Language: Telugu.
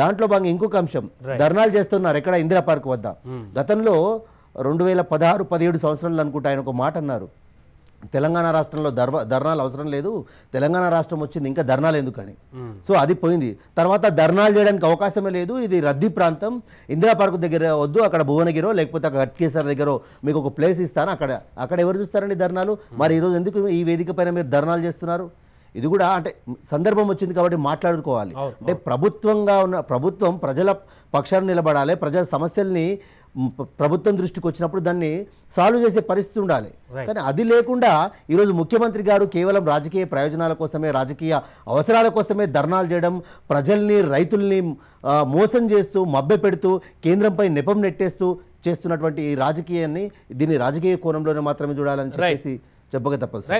దాంట్లో భాగంగా ఇంకొక అంశం ధర్నాలు చేస్తున్నారు ఎక్కడ ఇందిరా పార్క్ వద్ద hmm. గతంలో రెండు వేల పదహారు పదిహేడు సంవత్సరాలు అనుకుంటా ఆయన ఒక మాట అన్నారు తెలంగాణ రాష్ట్రంలో ధర్వ ధర్నాలు అవసరం లేదు తెలంగాణ రాష్ట్రం వచ్చింది ఇంకా ధర్నాలు ఎందుకని hmm. సో అది పోయింది తర్వాత ధర్నాలు చేయడానికి అవకాశమే లేదు ఇది రద్దీ ప్రాంతం ఇందిరా పార్క్ దగ్గర వద్దు అక్కడ భువనగిరో లేకపోతే అక్కడ అట్కేసర్ దగ్గర మీకు ఒక ప్లేస్ ఇస్తాను అక్కడ అక్కడ ఎవరు చూస్తారండి ధర్నాలు మరి ఈరోజు ఎందుకు ఈ వేదిక పైన మీరు ధర్నాలు చేస్తున్నారు ఇది కూడా అంటే సందర్భం వచ్చింది కాబట్టి మాట్లాడుకోవాలి అంటే ప్రభుత్వంగా ఉన్న ప్రభుత్వం ప్రజల పక్షాన నిలబడాలి ప్రజల సమస్యల్ని ప్రభుత్వం దృష్టికి వచ్చినప్పుడు దాన్ని సాల్వ్ చేసే పరిస్థితి ఉండాలి కానీ అది లేకుండా ఈరోజు ముఖ్యమంత్రి గారు కేవలం రాజకీయ ప్రయోజనాల కోసమే రాజకీయ అవసరాల కోసమే ధర్నాలు చేయడం ప్రజల్ని రైతుల్ని మోసం చేస్తూ మబ్బె పెడుతూ కేంద్రంపై నెపం నెట్టేస్తూ చేస్తున్నటువంటి ఈ రాజకీయాన్ని దీన్ని రాజకీయ కోణంలోనే మాత్రమే చూడాలని చెప్పేసి చెప్పక తప్పదు